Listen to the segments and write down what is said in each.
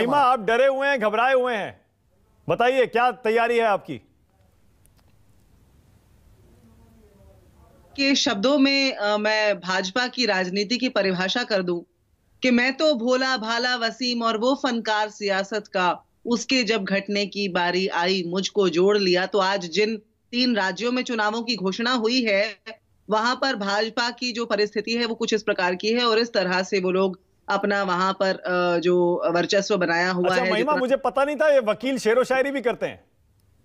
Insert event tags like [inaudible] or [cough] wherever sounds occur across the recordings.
हिमा आप डरे हुए हैं घबराए हुए हैं बताइए क्या तैयारी है आपकी के शब्दों में आ, मैं भाजपा की राजनीति की परिभाषा कर दूं कि मैं तो भोला भाला वसीम और वो फनकार सियासत का उसके जब घटने की बारी आई मुझको जोड़ लिया तो आज जिन तीन राज्यों में चुनावों की घोषणा हुई है वहां पर भाजपा की जो परिस्थिति है वो कुछ इस प्रकार की है और इस तरह से वो लोग अपना वहां पर जो वर्चस्व बनाया हुआ अच्छा, है महिमा मुझे पता नहीं था ये वकील शेर शायरी भी करते हैं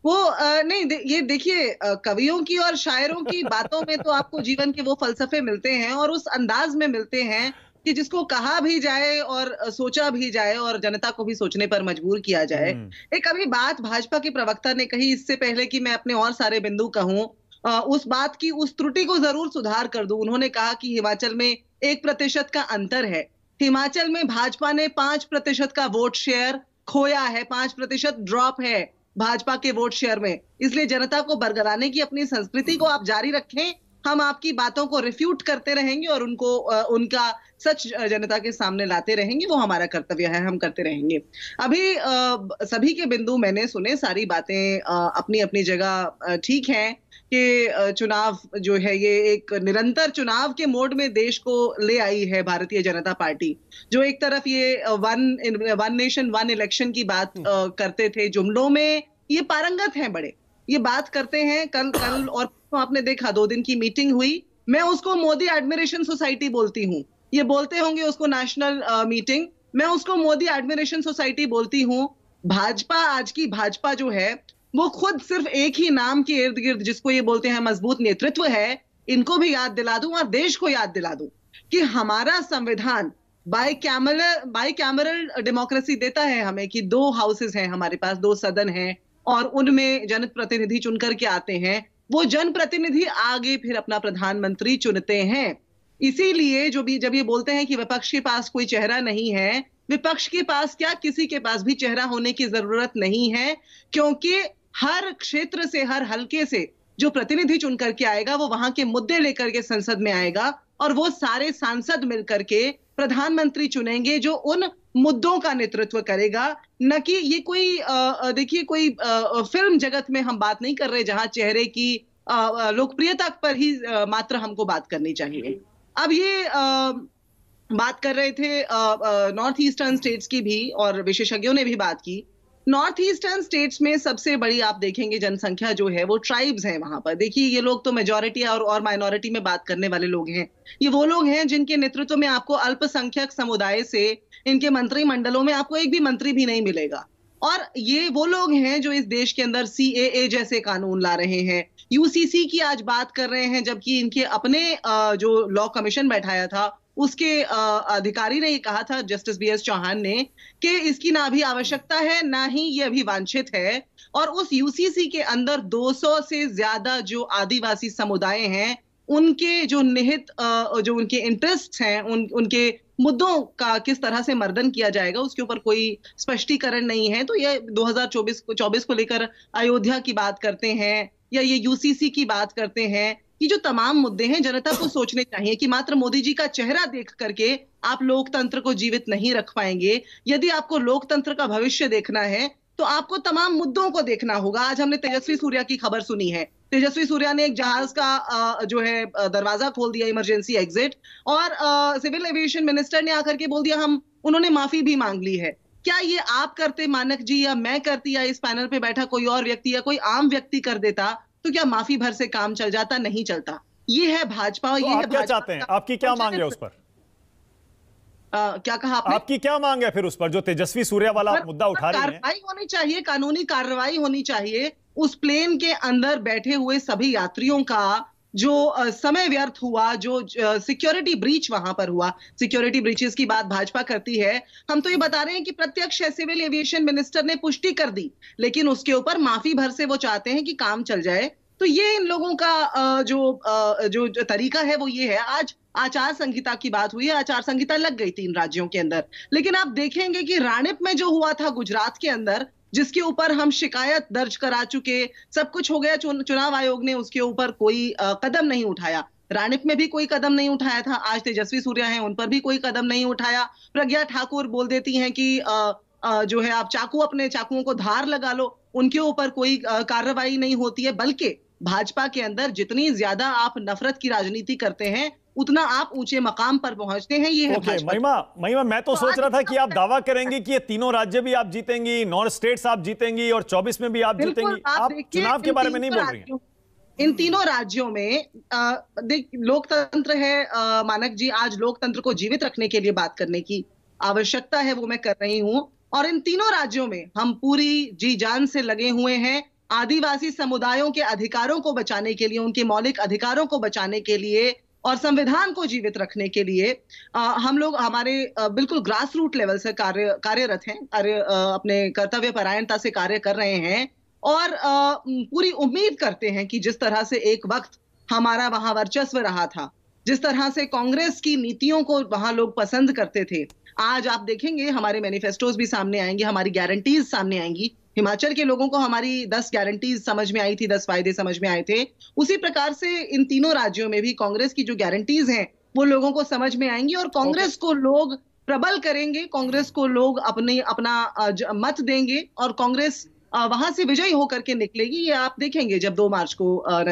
वो आ, नहीं दे, ये देखिए कवियों की और शायरों की [laughs] बातों में तो आपको जीवन के वो फलसफे मिलते हैं और उस अंदाज में मिलते हैं कि जिसको कहा भी जाए और सोचा भी जाए और जनता को भी सोचने पर मजबूर किया जाए हम्म। एक अभी बात भाजपा के प्रवक्ता ने कही इससे पहले कि मैं अपने और सारे बिंदु कहूं उस बात की उस त्रुटि को जरूर सुधार कर दू उन्होंने कहा कि हिमाचल में एक प्रतिशत का अंतर है हिमाचल में भाजपा ने पांच प्रतिशत का वोट शेयर खोया है पांच प्रतिशत ड्रॉप है भाजपा के वोट शेयर में इसलिए जनता को बरगराने की अपनी संस्कृति को आप जारी रखें हम आपकी बातों को रिफ्यूट करते रहेंगे और उनको उनका सच जनता के सामने लाते रहेंगे वो हमारा कर्तव्य है हम करते रहेंगे अभी सभी के बिंदु मैंने सुने सारी बातें अपनी अपनी जगह ठीक हैं कि चुनाव जो है ये एक निरंतर चुनाव के मोड में देश को ले आई है भारतीय जनता पार्टी जो एक तरफ ये one one nation one election की बात हम्म। करते थे जुमलों में ये पारंगत हैं बड़े ये बात करते हैं कल कल और तो आपने देखा दो दिन की मीटिंग हुई मैं उसको मोदी एडमिरेशन सोसाइटी बोलती हूँ ये बोलते होंगे उसको नेशनल मीटिंग मैं उसको मोदी एडमिरेशन सोसाइटी बोलती हूँ भाजपा आज की भाजपा जो है वो खुद सिर्फ एक ही नाम के इर्द गिर्द जिसको ये बोलते हैं मजबूत नेतृत्व है इनको भी याद दिला दूं और देश को याद दिला दूं कि हमारा संविधान bicameral bicameral democracy देता है हमें कि दो हाउसेस हैं हमारे पास दो सदन हैं और उनमें जनप्रतिनिधि चुनकर चुन करके आते हैं वो जनप्रतिनिधि आगे फिर अपना प्रधानमंत्री चुनते हैं इसीलिए जो भी जब ये बोलते हैं कि विपक्ष के पास कोई चेहरा नहीं है विपक्ष के पास क्या किसी के पास भी चेहरा होने की जरूरत नहीं है क्योंकि हर क्षेत्र से हर हलके से जो प्रतिनिधि चुन करके आएगा वो वहां के मुद्दे लेकर के संसद में आएगा और वो सारे सांसद मिलकर के प्रधानमंत्री चुनेंगे जो उन मुद्दों का नेतृत्व करेगा न कि ये कोई देखिए कोई आ, फिल्म जगत में हम बात नहीं कर रहे जहां चेहरे की लोकप्रियता पर ही आ, मात्र हमको बात करनी चाहिए अब ये आ, बात कर रहे थे नॉर्थ ईस्टर्न स्टेट्स की भी और विशेषज्ञों ने भी बात की नॉर्थ ईस्टर्न स्टेट्स में सबसे बड़ी आप देखेंगे जनसंख्या जो है वो ट्राइब्स हैं वहां पर देखिए ये लोग तो मेजोरिटी और और माइनॉरिटी में बात करने वाले लोग हैं ये वो लोग हैं जिनके नेतृत्व में आपको अल्पसंख्यक समुदाय से इनके मंत्रिमंडलों में आपको एक भी मंत्री भी नहीं मिलेगा और ये वो लोग हैं जो इस देश के अंदर सी जैसे कानून ला रहे हैं यूसीसी की आज बात कर रहे हैं जबकि इनके अपने जो लॉ कमीशन बैठाया था उसके अधिकारी ने ये कहा था जस्टिस बी एस चौहान ने कि इसकी ना भी आवश्यकता है ना ही ये अभी वांछित है और उस यूसीसी के अंदर 200 से ज्यादा जो आदिवासी समुदाय हैं उनके जो निहित जो उनके इंटरेस्ट हैं उन उनके मुद्दों का किस तरह से मर्दन किया जाएगा उसके ऊपर कोई स्पष्टीकरण नहीं है तो ये 2024 को चौबीस को लेकर अयोध्या की बात करते हैं या ये यूसीसी की बात करते हैं कि जो तमाम मुद्दे हैं जनता को सोचने चाहिए कि मात्र मोदी जी का चेहरा देख करके आप लोकतंत्र को जीवित नहीं रख पाएंगे यदि आपको लोकतंत्र का भविष्य देखना है तो आपको तमाम मुद्दों को देखना होगा आज हमने तेजस्वी सूर्या की खबर सुनी है तेजस्वी सूर्या ने एक जहाज का जो है दरवाजा खोल दिया इमरजेंसी एग्जिट और सिविल एविएशन मिनिस्टर ने आकर के बोल दिया हम उन्होंने माफी भी मांग ली है क्या ये आप करते मानक जी या मैं करती या इस पैनल पे बैठा कोई और व्यक्ति या कोई आम व्यक्ति कर देता तो क्या माफी भर से काम चल जाता नहीं चलता ये है भाजपा तो ये आप है क्या चाहते हैं आपकी क्या मांग है तो- उस पर क्या कहा आपने? आपकी क्या मांग है फिर उस पर जो तेजस्वी सूर्या वाला मुद्दा उठा रहे हैं कार्रवाई होनी चाहिए कानूनी कार्रवाई होनी चाहिए उस प्लेन के अंदर बैठे हुए सभी यात्रियों का जो समय व्यर्थ हुआ जो सिक्योरिटी ब्रीच वहां पर हुआ सिक्योरिटी ब्रीचेस की बात भाजपा करती है हम तो ये बता रहे हैं कि प्रत्यक्ष सिविल एविएशन मिनिस्टर ने पुष्टि कर दी लेकिन उसके ऊपर माफी भर से वो चाहते हैं कि काम चल जाए तो ये इन लोगों का जो जो तरीका है वो ये है आज आचार संहिता की बात हुई है आचार संहिता लग गई तीन राज्यों के अंदर लेकिन आप देखेंगे कि राणिप में जो हुआ था गुजरात के अंदर जिसके ऊपर हम शिकायत दर्ज करा चुके सब कुछ हो गया चुन, चुनाव आयोग ने उसके ऊपर कोई आ, कदम नहीं उठाया रानिप में भी कोई कदम नहीं उठाया था आज तेजस्वी सूर्या हैं उन पर भी कोई कदम नहीं उठाया प्रज्ञा ठाकुर बोल देती हैं कि आ, आ, जो है आप चाकू अपने चाकुओं को धार लगा लो उनके ऊपर कोई कार्रवाई नहीं होती है बल्कि भाजपा के अंदर जितनी ज्यादा आप नफरत की राजनीति करते हैं उतना आप ऊंचे मकाम पर पहुंचते हैं ये okay, है महिमा महिमा मैं तो, तो सोच रहा था कि आप दावा करेंगे कि ये तीनों राज्य भी आप जीतेंगी नॉर्थ स्टेट्स आप जीतेंगी और 24 में भी आप जीतेंगी आप, आप चुनाव के बारे में नहीं बोल रही इन तीनों राज्यों में देख लोकतंत्र है आ, मानक जी आज लोकतंत्र को जीवित रखने के लिए बात करने की आवश्यकता है वो मैं कर रही हूँ और इन तीनों राज्यों में हम पूरी जी जान से लगे हुए हैं आदिवासी समुदायों के अधिकारों को बचाने के लिए उनके मौलिक अधिकारों को बचाने के लिए और संविधान को जीवित रखने के लिए आ, हम लोग हमारे आ, बिल्कुल ग्रास रूट लेवल से कार्य कार्यरत हैं कार्य अपने कर्तव्य परायणता से कार्य कर रहे हैं और आ, पूरी उम्मीद करते हैं कि जिस तरह से एक वक्त हमारा वहां वर्चस्व रहा था जिस तरह से कांग्रेस की नीतियों को वहां लोग पसंद करते थे आज आप देखेंगे हमारे मैनिफेस्टोज भी सामने आएंगे हमारी गारंटीज सामने आएंगी हिमाचल के लोगों को हमारी दस गारंटीज समझ में आई थी दस फायदे समझ में आए थे उसी प्रकार से इन तीनों राज्यों में भी कांग्रेस की जो गारंटीज हैं वो लोगों को समझ में आएंगी और कांग्रेस को लोग प्रबल करेंगे कांग्रेस को लोग अपने अपना मत देंगे और कांग्रेस वहां से विजयी होकर के निकलेगी ये आप देखेंगे जब दो मार्च को